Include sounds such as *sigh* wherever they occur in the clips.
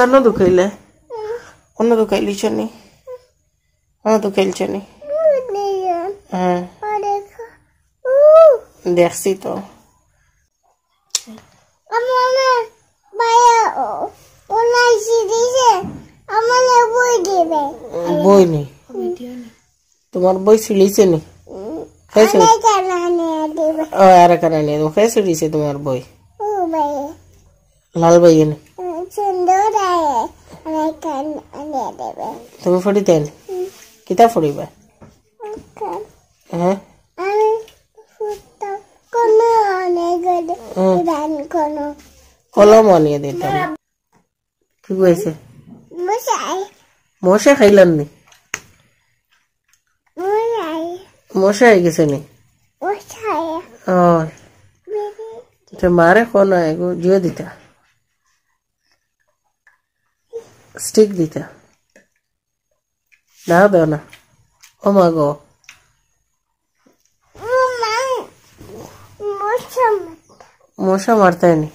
કાનો દુખાઈલે કોનો દુખાઈલી છે ની હા દુખાઈલ છે ની હા દેખસી તો বই নেই তোমার বই সিলিছে নি খাইছে ও আর কারণে খাইছে তোমার বই লাল বই এনে সুন্দর তুমি ফুটি তেল কিতা ফুড়িবা হ্যাঁ, হ্যাঁ। কলম আনিয়ে দিতাম কি কইছে মশা খাইলাম নি মশা হয়ে গেছে নি মারে কোন দিতা স্টিক দিতা نا نه او ما موشا مرتا موشا مارتا ني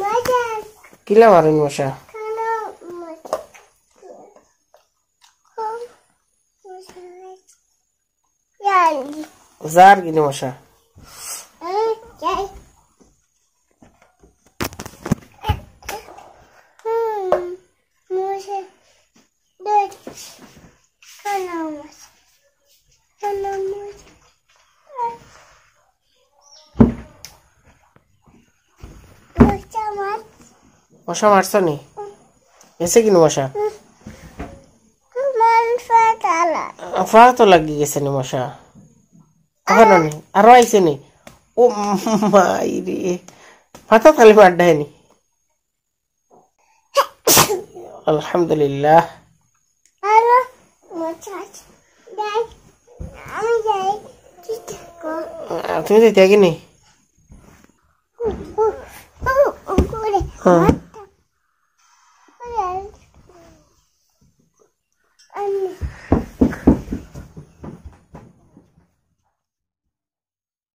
ماچ کیلا مارین موشا خان موشا موشا মশা মারছ নি গেছে কিনো মশা ফা তো লাগি গেছে নি মশা কখনো নি আরো আইছে নি ও মাই রে ফাতা মার ডায়নি *coughs* আলহামদুলিল্লাহ 자, 동생 대기네. 어.